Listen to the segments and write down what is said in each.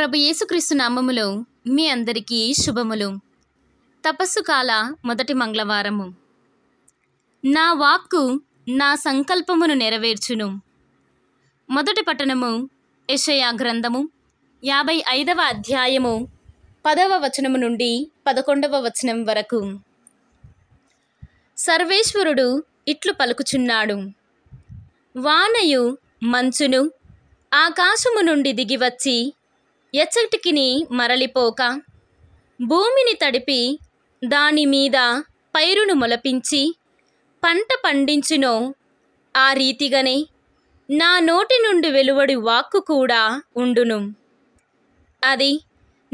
ప్రభు యేసుక్రీస్తు నామములో మీ అందరికీ శుభములు తపస్సు కాల మొదటి మంగళవారము నా వాక్కు నా సంకల్పమును నెరవేర్చును మొదటి పట్టణము యషయా గ్రంథము యాభై ఐదవ అధ్యాయము పదవ వచనము నుండి పదకొండవ వచనం వరకు సర్వేశ్వరుడు ఇట్లు పలుకుచున్నాడు వానయు మంచును ఆకాశము నుండి దిగివచ్చి ఎచ్చటికిని మరలిపోక భూమిని తడిపి దానిమీద పైరును మొలపించి పంట పండించునో ఆ రీతిగానే నా నోటి నుండి వెలువడి వాక్కు కూడా ఉండును అది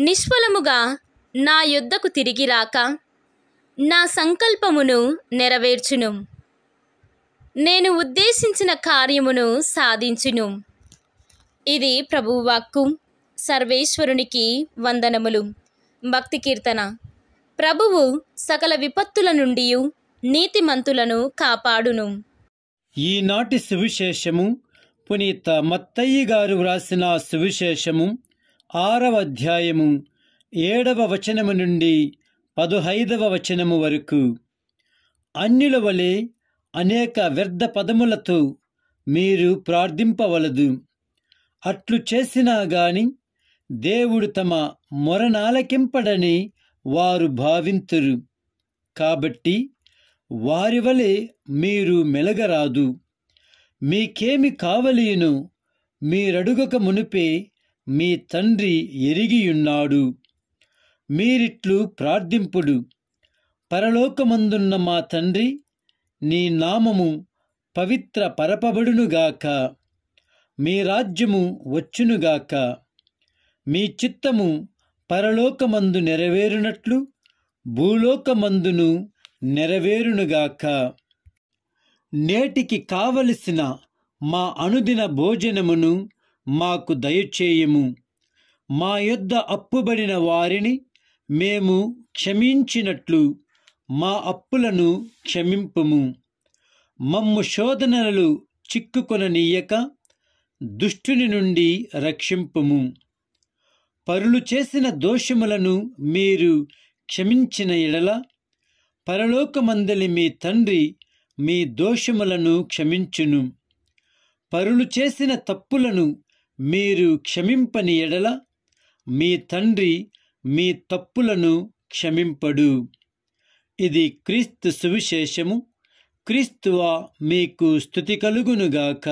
నిష్ఫలముగా నా యొద్దకు తిరిగి రాక నా సంకల్పమును నెరవేర్చును నేను ఉద్దేశించిన కార్యమును సాధించును ఇది ప్రభువాక్కు సర్వేశ్వరునికి వందనములు భక్తి కీర్తన ప్రభువు సకల విపత్తుల నుండి నీతిమంతులను కాపాడును ఈనాటి సువిశేషము పునీత మత్తయ్య గారు వ్రాసిన సువిశేషము ఆరవ అధ్యాయము ఏడవ వచనము నుండి పదుహైదవ వచనము వరకు అన్యుల వలె అనేక వ్యర్థ పదములతో మీరు ప్రార్థింపవలదు అట్లు చేసినా గాని దేవుడు తమ మొరనాలకింపడని వారు భావింతురు కాబట్టి వారి వలె మీరు మెలగరాదు మీకేమి కావలియును మీరడుగక మునిపే మీ తండ్రి ఎరిగియున్నాడు మీరిట్లు ప్రార్థింపుడు పరలోకమందున్న మా తండ్రి నీ నామము పవిత్ర పరపబడునుగాక మీ రాజ్యము వచ్చునుగాక మీ చిత్తము పరలోకమందు నెరవేరునట్లు భూలోకమందును నెరవేరునుగాక నేటికి కావలసిన మా అనుదిన భోజనమును మాకు దయచేయము మా యొద్ద అప్పుబడిన వారిని మేము క్షమించినట్లు మా అప్పులను క్షమింపము మమ్ము శోధనలు చిక్కుకొననీయక దుష్టుని నుండి రక్షింపము పరులు చేసిన దోషములను మీరు క్షమించిన ఎడల పరలోకమందలి మీ తండ్రి మీ దోషములను క్షమించును పరులు చేసిన తప్పులను మీరు క్షమింపని ఎడల మీ తండ్రి మీ తప్పులను క్షమింపడు ఇది క్రీస్తు సువిశేషము క్రీస్తువా మీకు స్థుతి కలుగునుగాక